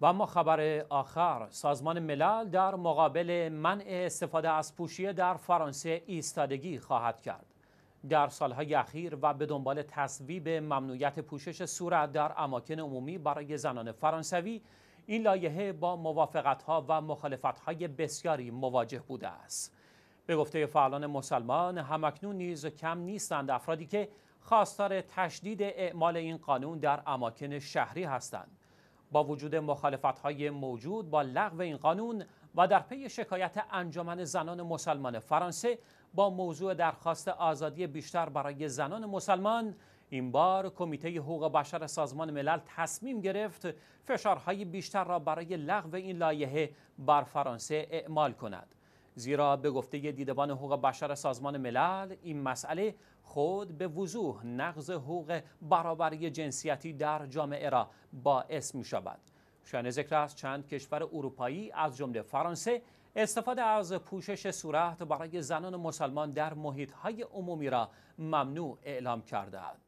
و اما خبر آخر سازمان ملل در مقابل منع استفاده از پوشیه در فرانسه ایستادگی خواهد کرد در سالهای اخیر و به دنبال تصویب ممنوعیت پوشش صورت در اماکن عمومی برای زنان فرانسوی این لایحه با موافقتها و مخالفتهای بسیاری مواجه بوده است به گفته فعالان مسلمان همکنون نیز کم نیستند افرادی که خواستار تشدید اعمال این قانون در اماکن شهری هستند با وجود های موجود با لغو این قانون و در پی شکایت انجمن زنان مسلمان فرانسه با موضوع درخواست آزادی بیشتر برای زنان مسلمان این بار کمیته حقوق بشر سازمان ملل تصمیم گرفت فشارهای بیشتر را برای لغو این لایحه بر فرانسه اعمال کند زیرا به گفته دیدبان حقوق بشر سازمان ملل این مسئله خود به وضوح نقض حقوق برابری جنسیتی در جامعه را باعث می شود. شان ذکر است چند کشور اروپایی از جمله فرانسه استفاده از پوشش صورت برای زنان مسلمان در محیط های عمومی را ممنوع اعلام کرده است.